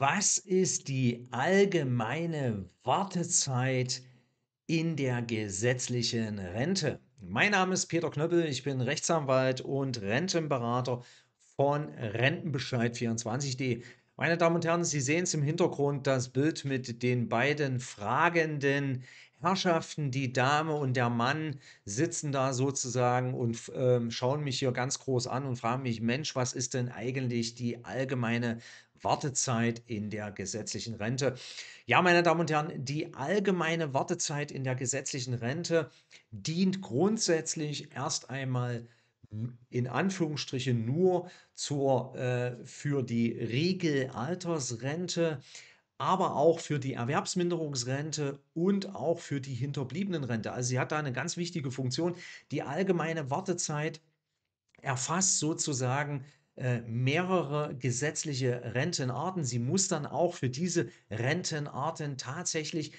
Was ist die allgemeine Wartezeit in der gesetzlichen Rente? Mein Name ist Peter Knöppel, ich bin Rechtsanwalt und Rentenberater von Rentenbescheid24.de. Meine Damen und Herren, Sie sehen es im Hintergrund, das Bild mit den beiden fragenden Herrschaften, die Dame und der Mann sitzen da sozusagen und äh, schauen mich hier ganz groß an und fragen mich, Mensch, was ist denn eigentlich die allgemeine Wartezeit in der gesetzlichen Rente. Ja, meine Damen und Herren, die allgemeine Wartezeit in der gesetzlichen Rente dient grundsätzlich erst einmal in Anführungsstrichen nur zur, äh, für die Regelaltersrente, aber auch für die Erwerbsminderungsrente und auch für die Hinterbliebenenrente. Also sie hat da eine ganz wichtige Funktion. Die allgemeine Wartezeit erfasst sozusagen äh, mehrere gesetzliche Rentenarten. Sie muss dann auch für diese Rentenarten tatsächlich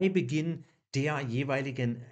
bei Beginn der jeweiligen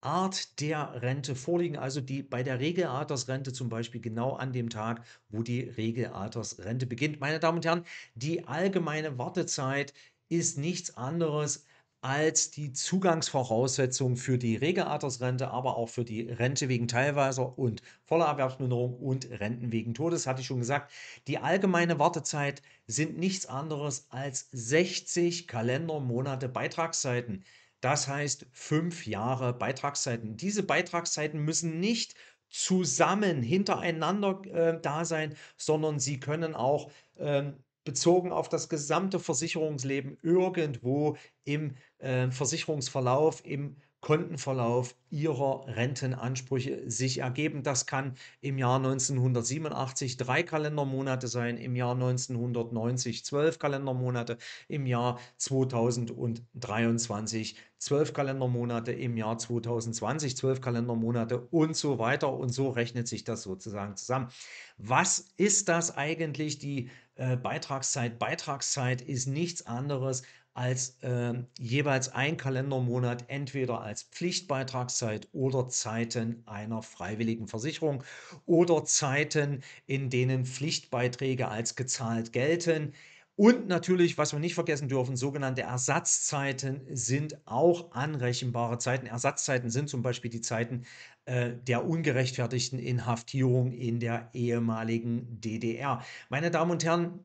Art der Rente vorliegen, also die bei der Regelaltersrente zum Beispiel genau an dem Tag, wo die Regelaltersrente beginnt. Meine Damen und Herren, die allgemeine Wartezeit ist nichts anderes als als die Zugangsvoraussetzung für die Regelaltersrente, aber auch für die Rente wegen teilweiser und voller Erwerbsminderung und Renten wegen Todes, hatte ich schon gesagt. Die allgemeine Wartezeit sind nichts anderes als 60 Kalendermonate Beitragszeiten. Das heißt fünf Jahre Beitragszeiten. Diese Beitragszeiten müssen nicht zusammen hintereinander äh, da sein, sondern sie können auch ähm, bezogen auf das gesamte Versicherungsleben irgendwo im äh, Versicherungsverlauf, im Kontenverlauf ihrer Rentenansprüche sich ergeben. Das kann im Jahr 1987 drei Kalendermonate sein, im Jahr 1990 zwölf Kalendermonate, im Jahr 2023 zwölf Kalendermonate, im Jahr 2020 zwölf Kalendermonate und so weiter. Und so rechnet sich das sozusagen zusammen. Was ist das eigentlich, die äh, Beitragszeit. Beitragszeit ist nichts anderes als äh, jeweils ein Kalendermonat entweder als Pflichtbeitragszeit oder Zeiten einer freiwilligen Versicherung oder Zeiten, in denen Pflichtbeiträge als gezahlt gelten. Und natürlich, was wir nicht vergessen dürfen, sogenannte Ersatzzeiten sind auch anrechenbare Zeiten. Ersatzzeiten sind zum Beispiel die Zeiten äh, der ungerechtfertigten Inhaftierung in der ehemaligen DDR. Meine Damen und Herren,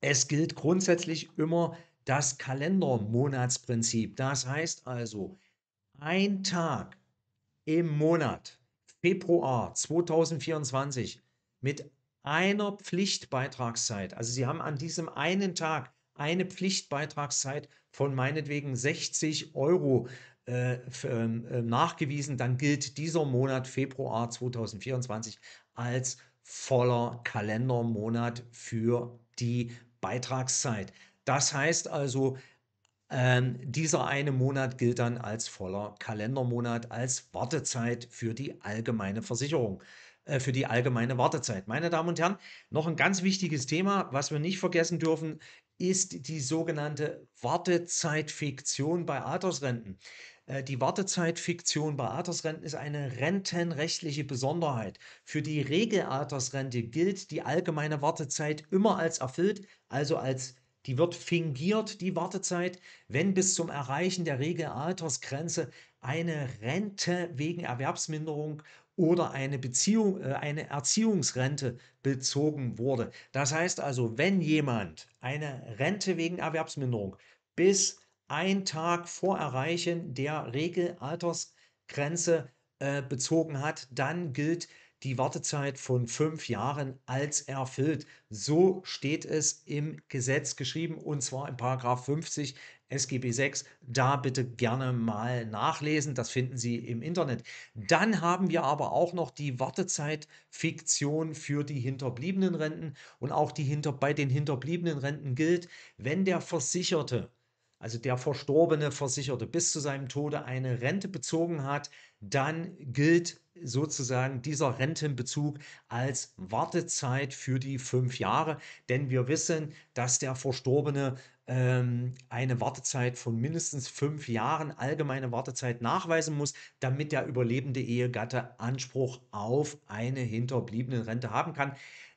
es gilt grundsätzlich immer, das Kalendermonatsprinzip. Das heißt also, ein Tag im Monat Februar 2024 mit einer Pflichtbeitragszeit. Also Sie haben an diesem einen Tag eine Pflichtbeitragszeit von meinetwegen 60 Euro äh, ähm, äh, nachgewiesen, dann gilt dieser Monat Februar 2024 als voller Kalendermonat für die Beitragszeit. Das heißt also, ähm, dieser eine Monat gilt dann als voller Kalendermonat, als Wartezeit für die allgemeine Versicherung, äh, für die allgemeine Wartezeit. Meine Damen und Herren, noch ein ganz wichtiges Thema, was wir nicht vergessen dürfen, ist die sogenannte Wartezeitfiktion bei Altersrenten. Äh, die Wartezeitfiktion bei Altersrenten ist eine rentenrechtliche Besonderheit. Für die Regelaltersrente gilt die allgemeine Wartezeit immer als erfüllt, also als die wird fingiert, die Wartezeit, wenn bis zum Erreichen der Regelaltersgrenze eine Rente wegen Erwerbsminderung oder eine, Beziehung, äh, eine Erziehungsrente bezogen wurde. Das heißt also, wenn jemand eine Rente wegen Erwerbsminderung bis ein Tag vor Erreichen der Regelaltersgrenze äh, bezogen hat, dann gilt die Wartezeit von fünf Jahren als erfüllt. So steht es im Gesetz geschrieben und zwar in Paragraph 50 SGB 6. Da bitte gerne mal nachlesen, das finden Sie im Internet. Dann haben wir aber auch noch die Wartezeitfiktion für die hinterbliebenen Renten und auch die hinter, bei den hinterbliebenen Renten gilt, wenn der Versicherte also der verstorbene Versicherte bis zu seinem Tode eine Rente bezogen hat, dann gilt sozusagen dieser Rentenbezug als Wartezeit für die fünf Jahre. Denn wir wissen, dass der Verstorbene ähm, eine Wartezeit von mindestens fünf Jahren, allgemeine Wartezeit nachweisen muss, damit der überlebende Ehegatte Anspruch auf eine hinterbliebene Rente haben kann.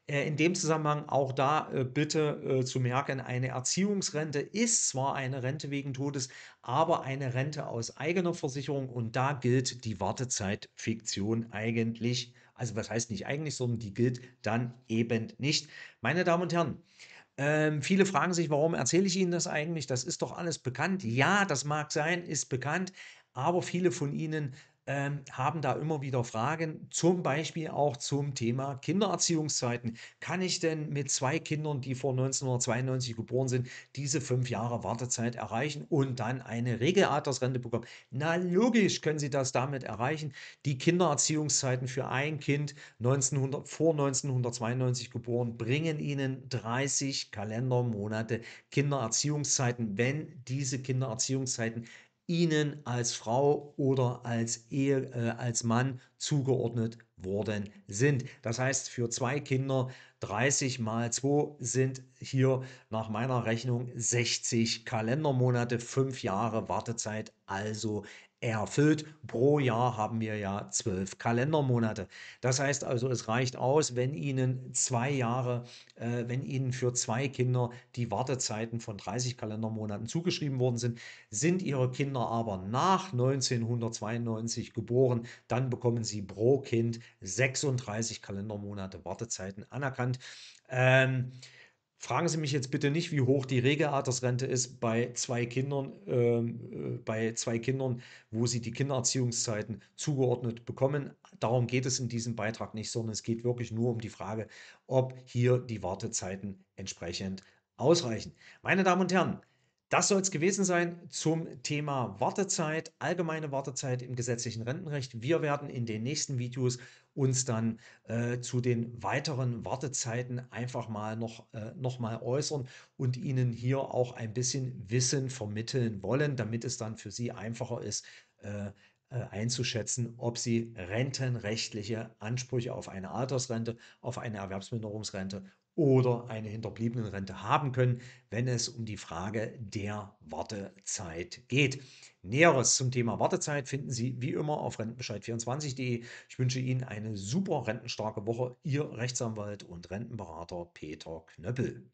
Äh, in dem Zusammenhang auch da äh, bitte äh, zu merken, eine Erziehungsrente ist zwar eine Rente wegen Todes, aber eine Rente aus eigener Versicherung und da gilt die die Wartezeitfiktion eigentlich, also was heißt nicht eigentlich, sondern die gilt dann eben nicht. Meine Damen und Herren, ähm, viele fragen sich, warum erzähle ich Ihnen das eigentlich? Das ist doch alles bekannt. Ja, das mag sein, ist bekannt, aber viele von Ihnen ähm, haben da immer wieder Fragen, zum Beispiel auch zum Thema Kindererziehungszeiten. Kann ich denn mit zwei Kindern, die vor 1992 geboren sind, diese fünf Jahre Wartezeit erreichen und dann eine Regelaltersrente bekommen? Na logisch können Sie das damit erreichen. Die Kindererziehungszeiten für ein Kind 1900, vor 1992 geboren bringen Ihnen 30 Kalendermonate Kindererziehungszeiten, wenn diese Kindererziehungszeiten ihnen als Frau oder als, Ehe, äh, als Mann zugeordnet worden sind. Das heißt, für zwei Kinder 30 mal 2 sind hier nach meiner Rechnung 60 Kalendermonate, 5 Jahre Wartezeit, also erfüllt. Pro Jahr haben wir ja 12 Kalendermonate. Das heißt also, es reicht aus, wenn Ihnen zwei Jahre, äh, wenn Ihnen für zwei Kinder die Wartezeiten von 30 Kalendermonaten zugeschrieben worden sind. Sind Ihre Kinder aber nach 1992 geboren, dann bekommen Sie pro Kind 36 Kalendermonate Wartezeiten anerkannt. Ähm, Fragen Sie mich jetzt bitte nicht, wie hoch die Regelaltersrente ist bei zwei Kindern, ähm, äh, bei zwei Kindern, wo Sie die Kindererziehungszeiten zugeordnet bekommen. Darum geht es in diesem Beitrag nicht, sondern es geht wirklich nur um die Frage, ob hier die Wartezeiten entsprechend ausreichen. Meine Damen und Herren, das soll es gewesen sein zum Thema Wartezeit, allgemeine Wartezeit im gesetzlichen Rentenrecht. Wir werden in den nächsten Videos uns dann äh, zu den weiteren Wartezeiten einfach mal noch, äh, noch mal äußern und Ihnen hier auch ein bisschen Wissen vermitteln wollen, damit es dann für Sie einfacher ist, äh, äh einzuschätzen, ob sie rentenrechtliche Ansprüche auf eine Altersrente, auf eine Erwerbsminderungsrente oder eine hinterbliebene Rente haben können, wenn es um die Frage der Wartezeit geht. Näheres zum Thema Wartezeit finden Sie wie immer auf rentenbescheid24.de. Ich wünsche Ihnen eine super rentenstarke Woche. Ihr Rechtsanwalt und Rentenberater Peter Knöppel.